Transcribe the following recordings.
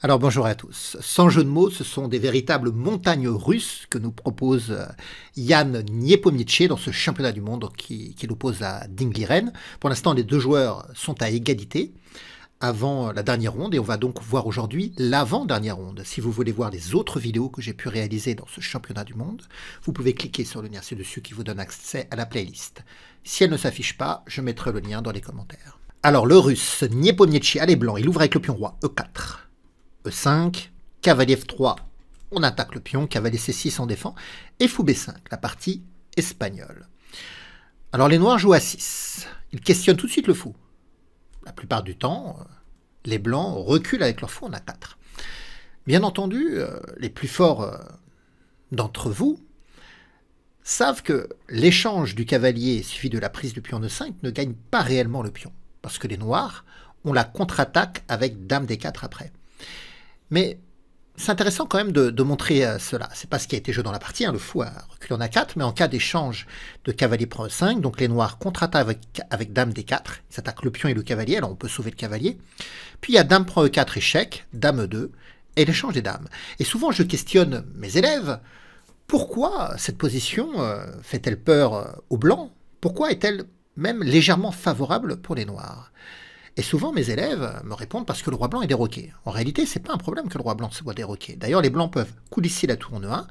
Alors bonjour à tous. Sans jeu de mots, ce sont des véritables montagnes russes que nous propose Yann euh, Niepomietché dans ce championnat du monde qui, qui l'oppose à Dingliren. Pour l'instant, les deux joueurs sont à égalité avant la dernière ronde et on va donc voir aujourd'hui l'avant-dernière ronde. Si vous voulez voir les autres vidéos que j'ai pu réaliser dans ce championnat du monde, vous pouvez cliquer sur le lien ci-dessus qui vous donne accès à la playlist. Si elle ne s'affiche pas, je mettrai le lien dans les commentaires. Alors le russe Niepomietché, allez blanc, il ouvre avec le pion roi E4. E5, cavalier F3, on attaque le pion, cavalier C6, en défend, et fou B5, la partie espagnole. Alors les noirs jouent à 6, ils questionnent tout de suite le fou. La plupart du temps, euh, les blancs reculent avec leur fou en A4. Bien entendu, euh, les plus forts euh, d'entre vous savent que l'échange du cavalier suivi de la prise du pion de 5 ne gagne pas réellement le pion, parce que les noirs ont la contre-attaque avec dame d4 après. Mais c'est intéressant quand même de, montrer euh, cela. C'est pas ce qui a été joué dans la partie, hein. le fou a reculé en a4, mais en cas d'échange de cavalier prend e5, donc les noirs contre avec, avec, dame d4, ils attaquent le pion et le cavalier, alors on peut sauver le cavalier. Puis il y a dame prend e4, échec, dame e2, et l'échange des dames. Et souvent je questionne mes élèves, pourquoi cette position euh, fait-elle peur euh, aux blancs Pourquoi est-elle même légèrement favorable pour les noirs et souvent, mes élèves me répondent parce que le roi blanc est déroqué. En réalité, c'est pas un problème que le roi blanc se voit déroqué. D'ailleurs, les blancs peuvent coulisser la tour 1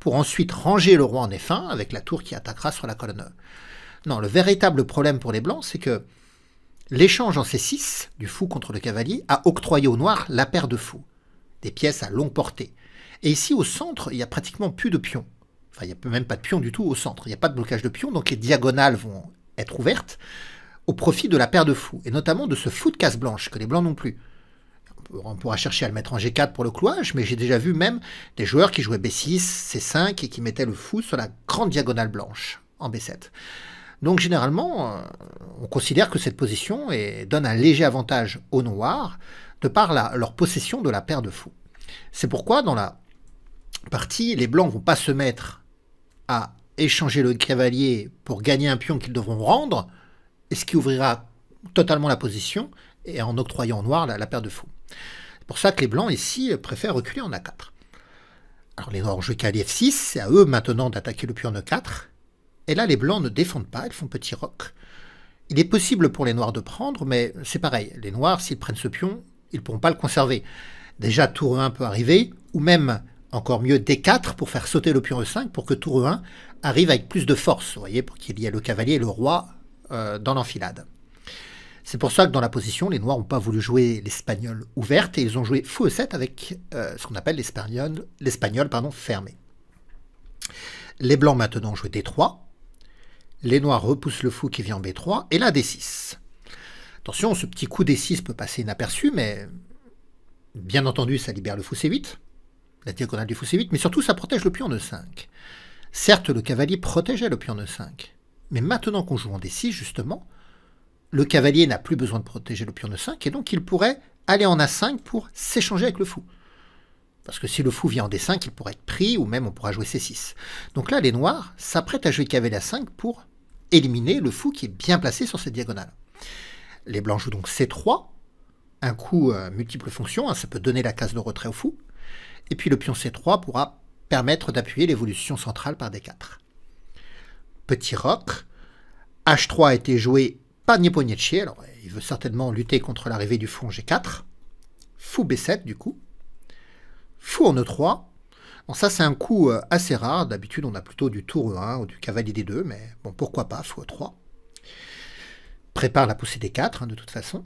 pour ensuite ranger le roi en F1 avec la tour qui attaquera sur la colonne E. Non, le véritable problème pour les blancs, c'est que l'échange en C6 du fou contre le cavalier a octroyé au noir la paire de fous, des pièces à longue portée. Et ici, au centre, il n'y a pratiquement plus de pions. Enfin, il n'y a même pas de pions du tout au centre. Il n'y a pas de blocage de pions, donc les diagonales vont être ouvertes au profit de la paire de fous, et notamment de ce fou de casse blanche, que les blancs n'ont plus. On pourra chercher à le mettre en G4 pour le clouage, mais j'ai déjà vu même des joueurs qui jouaient B6, C5 et qui mettaient le fou sur la grande diagonale blanche en B7. Donc généralement, euh, on considère que cette position est, donne un léger avantage aux noirs de par leur possession de la paire de fous. C'est pourquoi dans la partie, les blancs vont pas se mettre à échanger le cavalier pour gagner un pion qu'ils devront rendre, et ce qui ouvrira totalement la position et en octroyant au noir la, paire de fous. C'est pour ça que les blancs ici préfèrent reculer en A4. Alors les noirs jouent qu'à F6, c'est à eux maintenant d'attaquer le pion E4. Et là les blancs ne défendent pas, ils font petit roc. Il est possible pour les noirs de prendre, mais c'est pareil, les noirs s'ils prennent ce pion, ils ne pourront pas le conserver. Déjà tour E1 peut arriver, ou même encore mieux D4 pour faire sauter le pion E5 pour que tour E1 arrive avec plus de force, vous voyez, pour qu'il y ait le cavalier et le roi euh, dans l'enfilade. C'est pour ça que dans la position, les Noirs n'ont pas voulu jouer l'espagnol ouverte et ils ont joué faux 7 avec euh, ce qu'on appelle l'espagnol, fermé. Les Blancs maintenant jouent D3. Les Noirs repoussent le fou qui vient en B3 et là D6. Attention, ce petit coup D6 peut passer inaperçu, mais bien entendu, ça libère le fou C8, la diagonale du fou C8, mais surtout ça protège le pion de 5. Certes, le cavalier protégeait le pion de 5, mais maintenant qu'on joue en D6, justement, le cavalier n'a plus besoin de protéger le pion de 5, et donc il pourrait aller en A5 pour s'échanger avec le fou. Parce que si le fou vient en D5, il pourrait être pris, ou même on pourra jouer C6. Donc là, les noirs s'apprêtent à jouer cavalier A5 pour éliminer le fou qui est bien placé sur cette diagonale. Les blancs jouent donc C3, un coup euh, multiple fonction, hein, ça peut donner la case de retrait au fou. Et puis le pion C3 pourra permettre d'appuyer l'évolution centrale par D4 petit roc. H3 a été joué par Neponietchi, alors il veut certainement lutter contre l'arrivée du fou en G4. Fou B7 du coup. Fou en E3. Bon, ça c'est un coup euh, assez rare, d'habitude on a plutôt du tour E1 ou du cavalier D2, mais bon pourquoi pas, fou E3. Prépare la poussée D4 hein, de toute façon.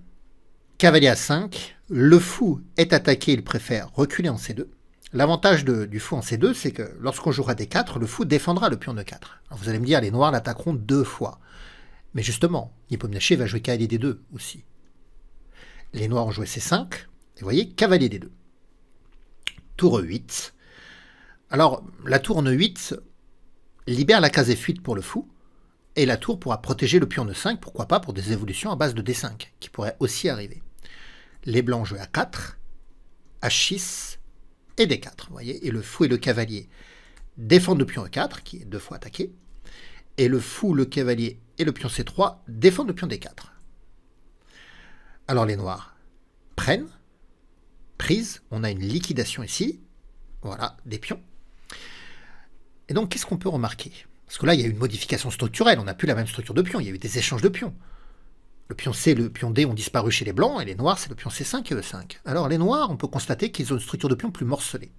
Cavalier A5, le fou est attaqué, il préfère reculer en C2. L'avantage du fou en C2, c'est que lorsqu'on jouera D4, le fou défendra le pion de 4. vous allez me dire, les noirs l'attaqueront deux fois. Mais justement, Nipomnaché va jouer cavalier D2 aussi. Les noirs ont joué C5, et vous voyez, cavalier D2. Tour E8. Alors, la tour E8 libère la case F8 pour le fou, et la tour pourra protéger le pion de 5, pourquoi pas pour des évolutions à base de D5, qui pourraient aussi arriver. Les blancs jouent A4, H6, et D4, vous voyez, et le fou et le cavalier défendent le pion E4, qui est deux fois attaqué, et le fou, le cavalier et le pion C3 défendent le pion D4. Alors les noirs prennent, prise, on a une liquidation ici, voilà, des pions. Et donc qu'est-ce qu'on peut remarquer Parce que là, il y a une modification structurelle, on n'a plus la même structure de pions, il y a eu des échanges de pions le pion C et le pion D ont disparu chez les blancs, et les noirs, c'est le pion C5 et le 5 Alors les noirs, on peut constater qu'ils ont une structure de pions plus morcelée.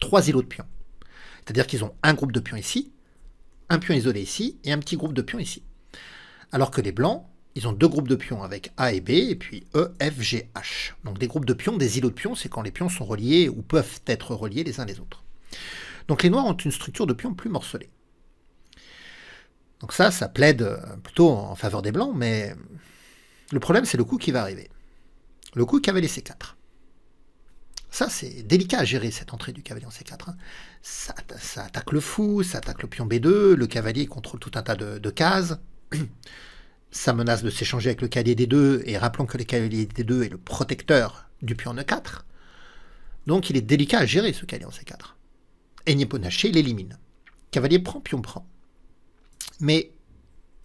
Trois îlots de pions. C'est-à-dire qu'ils ont un groupe de pions ici, un pion isolé ici, et un petit groupe de pions ici. Alors que les blancs, ils ont deux groupes de pions avec A et B, et puis E, F, G, H. Donc des groupes de pions, des îlots de pions, c'est quand les pions sont reliés ou peuvent être reliés les uns les autres. Donc les noirs ont une structure de pions plus morcelée. Donc ça, ça plaide euh, plutôt en faveur des blancs, mais le problème, c'est le coup qui va arriver. Le coup cavalier C4. Ça, c'est délicat à gérer, cette entrée du cavalier en C4. Hein. Ça, ça, attaque le fou, ça attaque le pion B2, le cavalier contrôle tout un tas de, cases. ça menace de s'échanger avec le cavalier D2, et rappelons que le cavalier D2 est le protecteur du pion E4. Donc il est délicat à gérer ce cavalier en C4. Et Nieponaché l'élimine. Cavalier prend, pion prend. Mais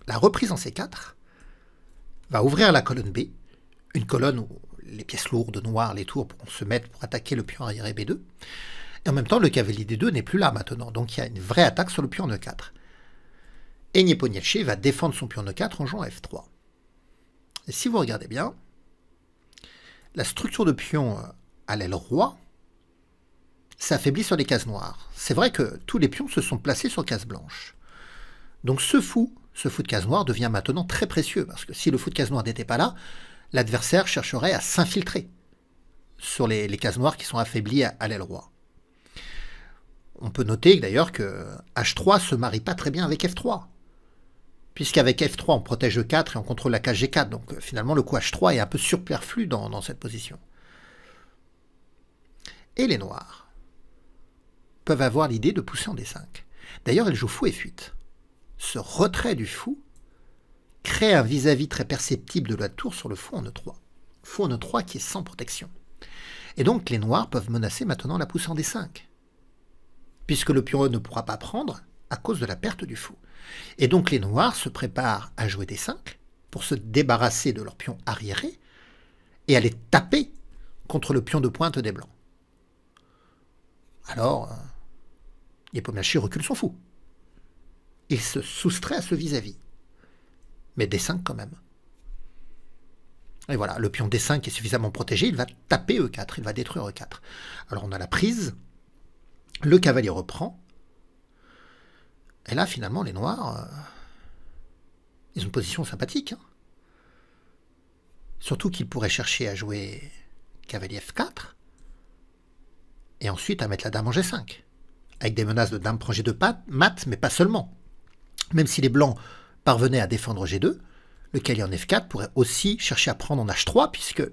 la reprise en C4, va ouvrir la colonne B, une colonne où les pièces lourdes, noires, les tours pourront se mettre pour attaquer le pion arrière B2. Et en même temps, le cavalier D2 n'est plus là maintenant, donc il y a une vraie attaque sur le pion E4. Et Nieponielche va défendre son pion E4 en jouant F3. Et si vous regardez bien, la structure de pion euh, à l'aile roi s'affaiblit sur les cases noires. C'est vrai que tous les pions se sont placés sur cases blanches. Donc ce fou ce fou de case noir devient maintenant très précieux, parce que si le fou de case noire n'était pas là, l'adversaire chercherait à s'infiltrer sur les, cases noires qui sont affaiblies à, l'aile roi. On peut noter d'ailleurs que H3 se marie pas très bien avec F3, puisqu'avec F3 on protège E4 et on contrôle la case G4, donc euh, finalement le coup H3 est un peu superflu dans, cette position. Et les noirs peuvent avoir l'idée de pousser en D5. D'ailleurs, elle jouent fou et fuite. Ce retrait du fou crée un vis-à-vis très perceptible de la tour sur le fou en E3. Fou en E3 qui est sans protection. Et donc les noirs peuvent menacer maintenant la poussant des D5. Puisque le pion E ne pourra pas prendre à cause de la perte du fou. Et donc les noirs se préparent à jouer D5 pour se débarrasser de leur pion arriéré et aller taper contre le pion de pointe des blancs. Alors, euh, les Yepomachi recule son fou. Il se soustrait à ce vis-à-vis. Mais D5 quand même. Et voilà, le pion D5 est suffisamment protégé, il va taper E4, il va détruire E4. Alors on a la prise, le cavalier reprend, et là finalement les noirs, euh, ils ont une position sympathique. Hein. Surtout qu'ils pourraient chercher à jouer cavalier F4, et ensuite à mettre la dame en G5, avec des menaces de dame projet de mat, mais pas seulement. Même si les blancs parvenaient à défendre G2, le cavalier en F4 pourrait aussi chercher à prendre en H3 puisque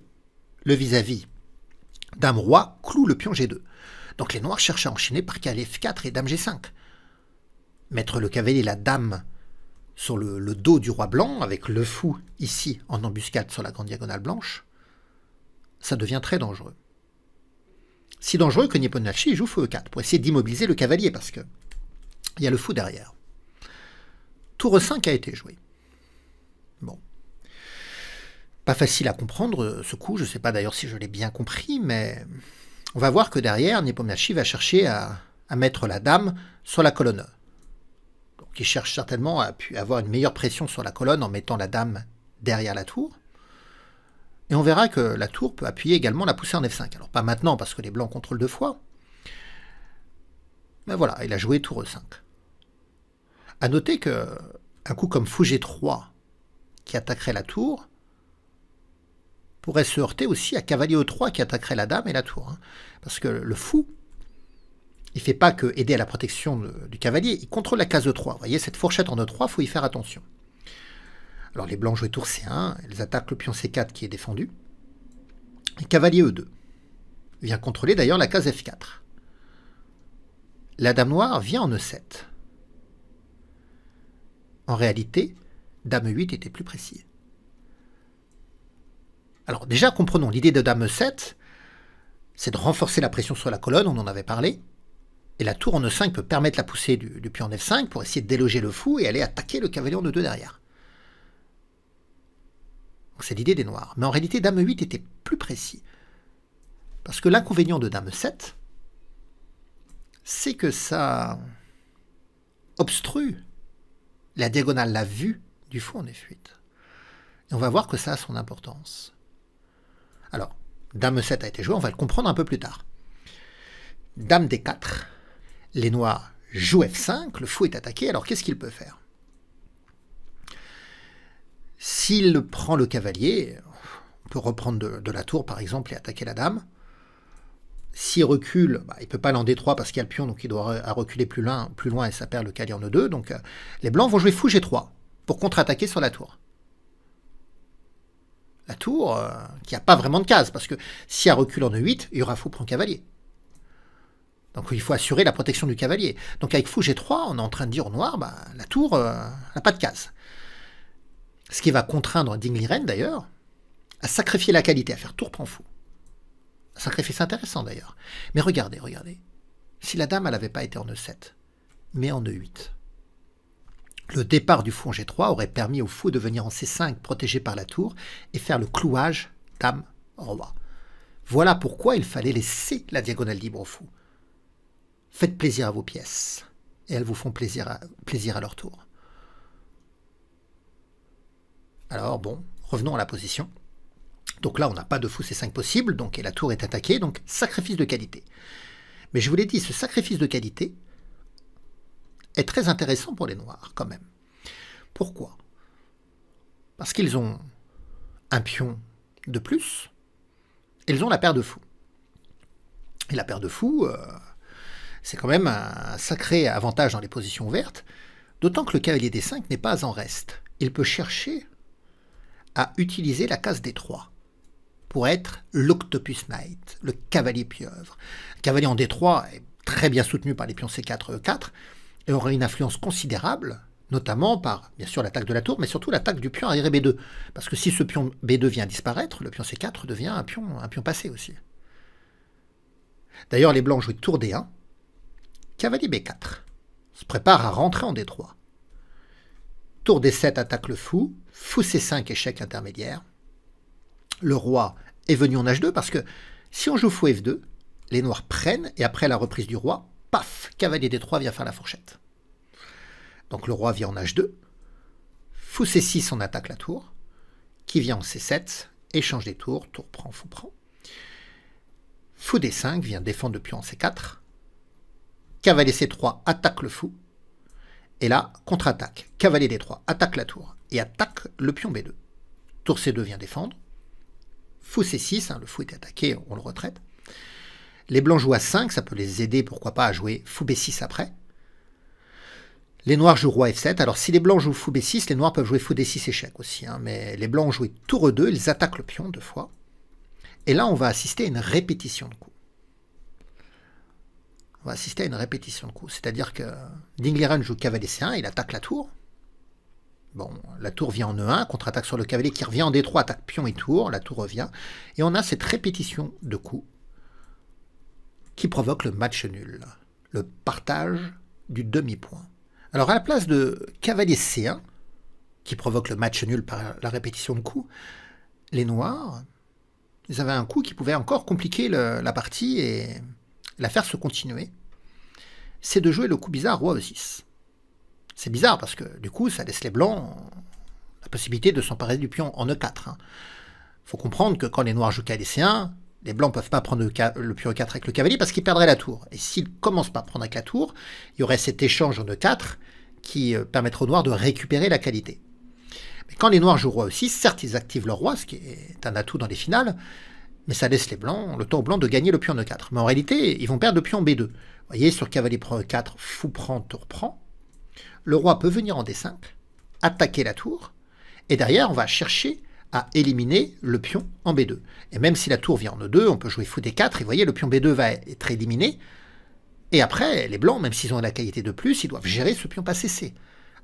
le vis-à-vis dame roi cloue le pion G2. Donc les noirs cherchent à enchaîner par cali F4 et dame G5. Mettre le cavalier et la dame sur le, dos du roi blanc, avec le fou ici en embuscade sur la grande diagonale blanche, ça devient très dangereux. Si dangereux que Nipponalchi joue f 4 e pour essayer d'immobiliser le cavalier parce que il y a le fou derrière tour 5 a été joué. Bon. Pas facile à comprendre euh, ce coup, je ne sais pas d'ailleurs si je l'ai bien compris, mais on va voir que derrière, Nepomniachtchi va chercher à, à mettre la dame sur la colonne. Donc il cherche certainement à avoir une meilleure pression sur la colonne en mettant la dame derrière la tour. Et on verra que la tour peut appuyer également la poussée en F5. Alors pas maintenant parce que les blancs contrôlent deux fois. Mais voilà, il a joué tour 5 à noter que un coup comme fou g 3, qui attaquerait la tour, pourrait se heurter aussi à Cavalier E3 qui attaquerait la dame et la tour. Hein. Parce que le fou, il ne fait pas que à la protection du cavalier, il contrôle la case E3. Vous voyez, cette fourchette en E3, il faut y faire attention. Alors les blancs jouent tour C1, ils attaquent le pion C4 qui est défendu. Et cavalier E2 vient contrôler d'ailleurs la case F4. La dame noire vient en E7. En réalité, Dame 8 était plus précis. Alors déjà, comprenons, l'idée de Dame 7, c'est de renforcer la pression sur la colonne, on en avait parlé. Et la tour en E5 peut permettre la poussée du, pion en F5 pour essayer de déloger le fou et aller attaquer le cavalier en E2 derrière. c'est l'idée des noirs. Mais en réalité, Dame 8 était plus précis. Parce que l'inconvénient de Dame 7, c'est que ça obstrue la diagonale, la vue du fou en fuites. Et on va voir que ça a son importance. Alors, dame 7 a été jouée, on va le comprendre un peu plus tard. Dame D4, les noirs jouent F5, le fou est attaqué, alors qu'est-ce qu'il peut faire S'il prend le cavalier, on peut reprendre de, la tour par exemple et attaquer la dame. S'il recule, bah, il ne peut pas l'en en D3 parce qu'il y a le pion, donc il doit reculer plus loin, plus loin et ça perd le cali en E2. Donc euh, les blancs vont jouer fou G3 pour contre-attaquer sur la tour. La tour euh, qui n'a pas vraiment de case parce que si elle recule en E8, il y aura fou prend cavalier. Donc il faut assurer la protection du cavalier. Donc avec fou G3, on est en train de dire au noir, bah, la tour euh, n'a pas de case. Ce qui va contraindre Ding Liren d'ailleurs à sacrifier la qualité, à faire tour prend fou. Sacrifice intéressant d'ailleurs. Mais regardez, regardez. Si la dame, n'avait pas été en E7, mais en E8. Le départ du fou G3 aurait permis au fou de venir en C5 protégé par la tour et faire le clouage dame-roi. Voilà pourquoi il fallait laisser la diagonale libre au fou. Faites plaisir à vos pièces et elles vous font plaisir à leur tour. Alors bon, revenons à la position. Donc là, on n'a pas de fou C5 possible, donc, et la tour est attaquée, donc sacrifice de qualité. Mais je vous l'ai dit, ce sacrifice de qualité est très intéressant pour les Noirs, quand même. Pourquoi Parce qu'ils ont un pion de plus, et ils ont la paire de fous. Et la paire de fous, euh, c'est quand même un sacré avantage dans les positions vertes, d'autant que le cavalier des 5 n'est pas en reste. Il peut chercher à utiliser la case des 3 pour être l'Octopus Knight, le cavalier pieuvre. Un cavalier en D3 est très bien soutenu par les pions C4-E4 et aura une influence considérable, notamment par, bien sûr, l'attaque de la tour, mais surtout l'attaque du pion arriéré B2. Parce que si ce pion B2 vient disparaître, le pion C4 devient un pion, un pion passé aussi. D'ailleurs, les blancs jouent tour D1, cavalier B4, se prépare à rentrer en D3. Tour D7 attaque le fou, fou C5 échec intermédiaire, le roi est venu en h2 parce que si on joue fou f2, les noirs prennent et après la reprise du roi, paf, cavalier d3 vient faire la fourchette. Donc le roi vient en h2, fou c6 on attaque la tour, qui vient en c7, échange des tours, tour prend, fou prend. Fou d5 vient défendre le pion en c4, cavalier c3 attaque le fou, et là, contre-attaque, cavalier d3 attaque la tour et attaque le pion b2. Tour c2 vient défendre, Fou C6, hein, le fou est attaqué, on le retraite. Les blancs jouent à 5, ça peut les aider, pourquoi pas, à jouer fou B6 après. Les noirs jouent roi F7, alors si les blancs jouent fou B6, les noirs peuvent jouer fou D6 échec aussi, hein, mais les blancs ont joué tour E2, ils attaquent le pion deux fois. Et là, on va assister à une répétition de coups. On va assister à une répétition de coups, c'est-à-dire que Dingleran joue cavalier C1, il attaque la tour, Bon, la tour vient en E1, contre-attaque sur le cavalier qui revient en D3, attaque pion et tour, la tour revient. Et on a cette répétition de coups qui provoque le match nul, le partage du demi-point. Alors à la place de cavalier C1, qui provoque le match nul par la répétition de coups, les noirs, avaient un coup qui pouvait encore compliquer la partie et la faire se continuer. C'est de jouer le coup bizarre roi E6. C'est bizarre parce que du coup, ça laisse les blancs la possibilité de s'emparer du pion en E4. Hein. faut comprendre que quand les noirs jouent KDC1, les blancs ne peuvent pas prendre le pion E4 avec le cavalier parce qu'ils perdraient la tour. Et s'ils commencent par prendre avec la tour, il y aurait cet échange en E4 qui euh, permettrait aux noirs de récupérer la qualité. Mais quand les noirs jouent roi aussi, certes, ils activent leur roi, ce qui est un atout dans les finales, mais ça laisse les blancs, le temps aux blancs de gagner le pion E4. Mais en réalité, ils vont perdre le pion B2. Vous voyez, sur cavalier prend E4, fou prend, tour prend le roi peut venir en D5, attaquer la tour, et derrière, on va chercher à éliminer le pion en B2. Et même si la tour vient en E2, on peut jouer fou D4, et vous voyez, le pion B2 va être éliminé. Et après, les blancs, même s'ils ont la qualité de plus, ils doivent gérer ce pion pas C.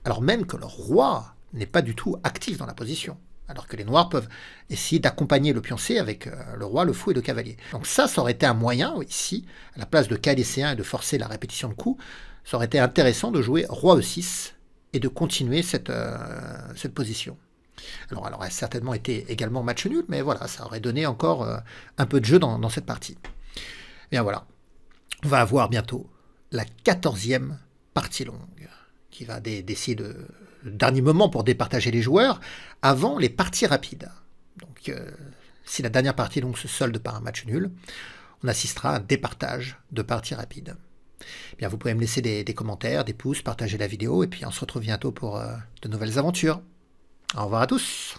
Alors même que leur roi n'est pas du tout actif dans la position. Alors que les noirs peuvent essayer d'accompagner le pion C avec euh, le roi, le fou et le cavalier. Donc ça, ça aurait été un moyen, ici, à la place de caler C1 et de forcer la répétition de coups, ça aurait été intéressant de jouer roi e6 et de continuer cette, euh, cette position. Alors elle aurait certainement été également match nul, mais voilà, ça aurait donné encore euh, un peu de jeu dans, cette partie. bien voilà, on va avoir bientôt la quatorzième partie longue, qui va décider de, dernier moment pour départager les joueurs, avant les parties rapides. Donc euh, si la dernière partie longue se solde par un match nul, on assistera à un départage de parties rapides. Eh bien, vous pouvez me laisser des, des, commentaires, des pouces, partager la vidéo, et puis on se retrouve bientôt pour euh, de nouvelles aventures. Au revoir à tous